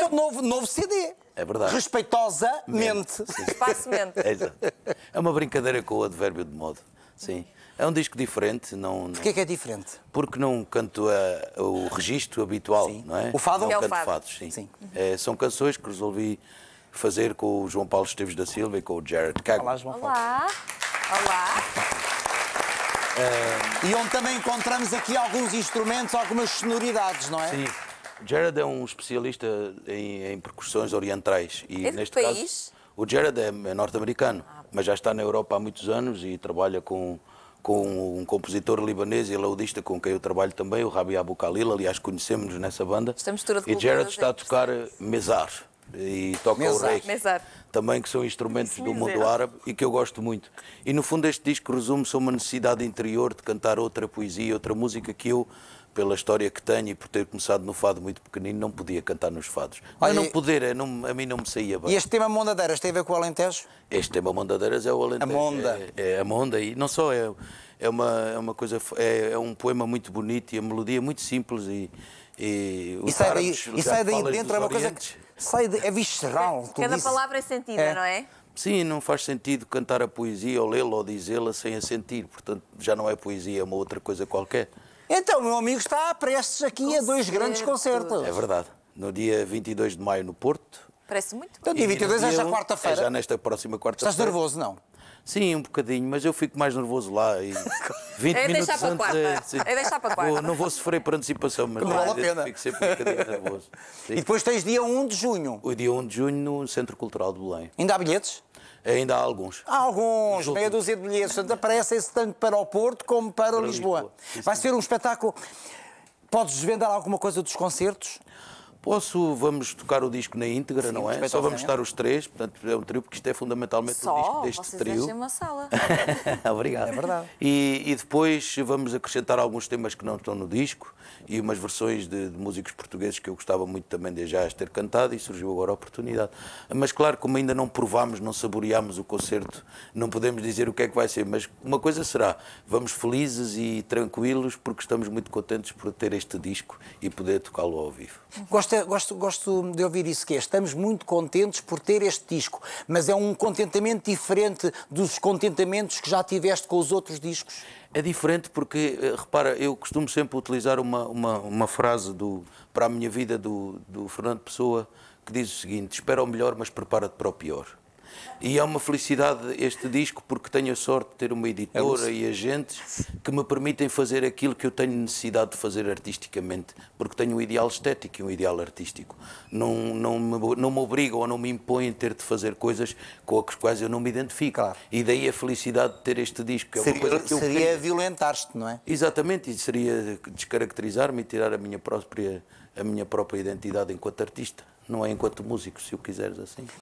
é o novo, novo CD. É verdade. Respeitosamente. Espaçomente. É, é uma brincadeira com o advérbio de modo. Sim. É um disco diferente. Não, não... Porquê que é diferente? Porque não canto a, o registro habitual, sim. não é? O fado? Não é o canto fado. fados, sim. sim. É, são canções que resolvi fazer com o João Paulo Esteves da Silva e com o Jared Cago. Olá, João Paulo. Olá. Olá. É... E onde também encontramos aqui alguns instrumentos, algumas sonoridades, não é? Sim. Jared é um especialista em, em percussões orientais. E é neste país? Caso, o Jared é, é norte-americano, ah, mas já está na Europa há muitos anos e trabalha com, com um compositor libanês e laudista com quem eu trabalho também, o Rabi Abu Khalil. Aliás, conhecemos nessa banda. Estamos de E Jared é está a tocar Mezar e toca Mesar. o reiki. Mesar. Também que são instrumentos Isso do mundo árabe e que eu gosto muito. E no fundo este disco resume-se a uma necessidade interior de cantar outra poesia, outra música que eu pela história que tenho e por ter começado no fado muito pequenino, não podia cantar nos fados. Olha, não, não poder, é, não, a mim não me saía bem. E este tema Mondadeiras tem a ver com o Alentejo? Este tema Mondadeiras é o Alentejo. A Monda. É, é, é a Monda e não só, é, é, uma, é uma coisa, é, é, um poema muito bonito e a melodia muito simples e e, e sai daí, e sai daí dentro é uma coisa que sai de, é visceral. Cada palavra é sentida, é. não é? Sim, não faz sentido cantar a poesia ou lê-la ou dizê-la sem a sentir. Portanto, já não é poesia, é uma outra coisa qualquer. Então, meu amigo está prestes aqui Concerto. a dois grandes concertos. É verdade. No dia 22 de maio no Porto Parece muito então, bem. Então, dia 22 é já quarta-feira. É já nesta próxima quarta-feira. Estás nervoso, não? Sim, um bocadinho, mas eu fico mais nervoso lá. E 20 é minutos para antes. É, sim, é deixar para a quarta. Vou, não vou sofrer por antecipação, mas não vale a pena. fico sempre um bocadinho nervoso. Sim. E depois tens dia 1 de junho. O dia 1 de junho no Centro Cultural de Belém. Ainda há bilhetes? Ainda há alguns. Há alguns, meia dúzia de bilhetes. Portanto, aparecem-se tanto para o Porto como para, para Lisboa. Lisboa. Vai ser um espetáculo. Podes desvendar alguma coisa dos concertos? Posso, vamos tocar o disco na íntegra, Sim, não é? Só vamos estar os três, portanto é um trio, porque isto é fundamentalmente Só, o disco deste vocês trio. Só, uma sala. Obrigado. É verdade. E, e, depois vamos acrescentar alguns temas que não estão no disco e umas versões de, de, músicos portugueses que eu gostava muito também de já ter cantado e surgiu agora a oportunidade. Mas claro, como ainda não provámos, não saboreámos o concerto, não podemos dizer o que é que vai ser, mas uma coisa será, vamos felizes e tranquilos porque estamos muito contentes por ter este disco e poder tocá-lo ao vivo. Gosto gosto, gosto, gosto de ouvir isso, que é, estamos muito contentes por ter este disco, mas é um contentamento diferente dos contentamentos que já tiveste com os outros discos? É diferente porque, eh, repara, eu costumo sempre utilizar uma, uma, uma frase do, para a minha vida do, do Fernando Pessoa, que diz o seguinte, espera o melhor, mas prepara-te para o pior. E é uma felicidade este disco porque tenho a sorte de ter uma editora é e agentes que me permitem fazer aquilo que eu tenho necessidade de fazer artisticamente, porque tenho um ideal estético e um ideal artístico. Não, não, me, não me obrigam ou não me impõem ter de fazer coisas com as quais eu não me identifico. Claro. E daí a felicidade de ter este disco. É seria coisa seria violentar-te, não é? Exatamente, e seria descaracterizar-me e tirar a minha própria a minha própria identidade enquanto artista, não é enquanto músico, se o quiseres assim.